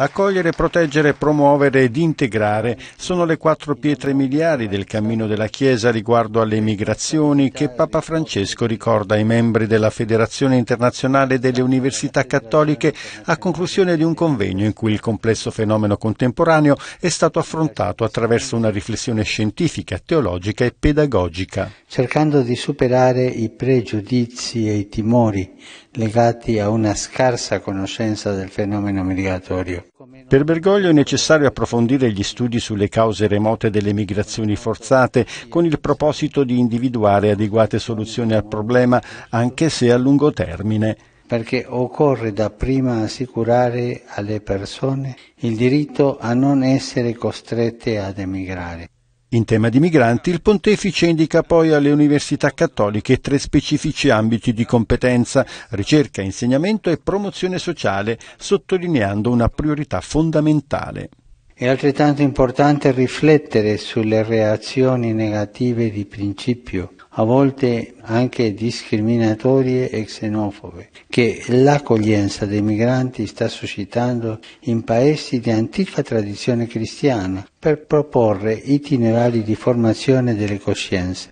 Accogliere, proteggere, promuovere ed integrare sono le quattro pietre miliari del cammino della Chiesa riguardo alle migrazioni che Papa Francesco ricorda ai membri della Federazione Internazionale delle Università Cattoliche a conclusione di un convegno in cui il complesso fenomeno contemporaneo è stato affrontato attraverso una riflessione scientifica, teologica e pedagogica. Cercando di superare i pregiudizi e i timori legati a una scarsa conoscenza del fenomeno migratorio per Bergoglio è necessario approfondire gli studi sulle cause remote delle migrazioni forzate con il proposito di individuare adeguate soluzioni al problema, anche se a lungo termine perché occorre dapprima assicurare alle persone il diritto a non essere costrette ad emigrare. In tema di migranti, il pontefice indica poi alle università cattoliche tre specifici ambiti di competenza, ricerca, insegnamento e promozione sociale, sottolineando una priorità fondamentale. È altrettanto importante riflettere sulle reazioni negative di principio, a volte anche discriminatorie e xenofobe, che l'accoglienza dei migranti sta suscitando in paesi di antica tradizione cristiana per proporre itinerari di formazione delle coscienze.